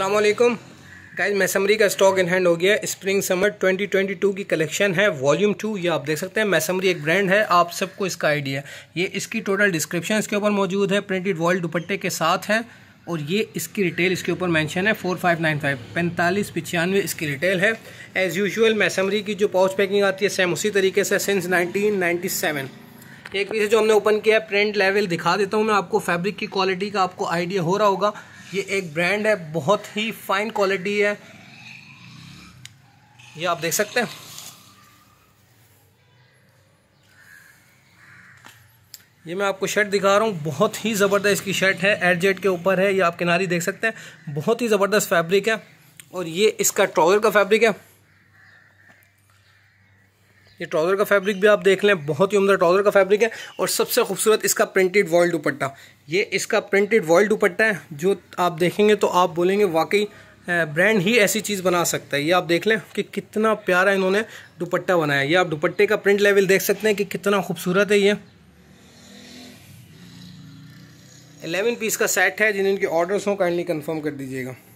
अल्लाम गाइज मैसमरी का stock in hand हो गया स्प्रिंग समर 2022 की कलेक्शन है वॉल्यूम टू ये आप देख सकते हैं मैसमरी एक ब्रांड है आप सबको इसका आइडिया ये इसकी टोटल डिस्क्रिप्शन इसके ऊपर मौजूद है प्रिंटेड वॉल दुपट्टे के साथ है और ये इसकी रिटेल इसके ऊपर मेंशन है फोर फाइव नाइन फाइव पैंतालीस पचानवे इसकी रिटेल है एज़ यूजुअल मैसमरी की जो पाउच पैकिंग आती है सेम उसी तरीके से सिंस नाइनटीन नाइन्टी सेवन एक पीस जो हमने ओपन किया है प्रिंट लेवल दिखा देता हूँ मैं आपको फैब्रिक की क्वालिटी का आपको आइडिया हो रहा होगा ये एक ब्रांड है बहुत ही फाइन क्वालिटी है ये आप देख सकते हैं ये मैं आपको शर्ट दिखा रहा हूँ बहुत ही ज़बरदस्त इसकी शर्ट है एडजेट के ऊपर है ये आप किनारी देख सकते हैं बहुत ही ज़बरदस्त फैब्रिक है और ये इसका ट्राउजर का फैब्रिक है ये ट्राउज़र का फैब्रिक भी आप देख लें बहुत ही उमदा ट्राउज़र का फैब्रिक है और सबसे खूबसूरत इसका प्रिंटेड वॉल दुपट्टा ये इसका प्रिंटेड वॉल दुपट्टा है जो आप देखेंगे तो आप बोलेंगे वाकई ब्रांड ही ऐसी चीज़ बना सकता है ये आप देख लें कि कितना प्यारा इन्होंने दुपट्टा बनाया ये आप दुपट्टे का प्रिंट लेवल देख सकते हैं कि कितना खूबसूरत है ये एलेवन पीस का सेट है इनके ऑर्डर्स हों काइंडली कन्फर्म कर दीजिएगा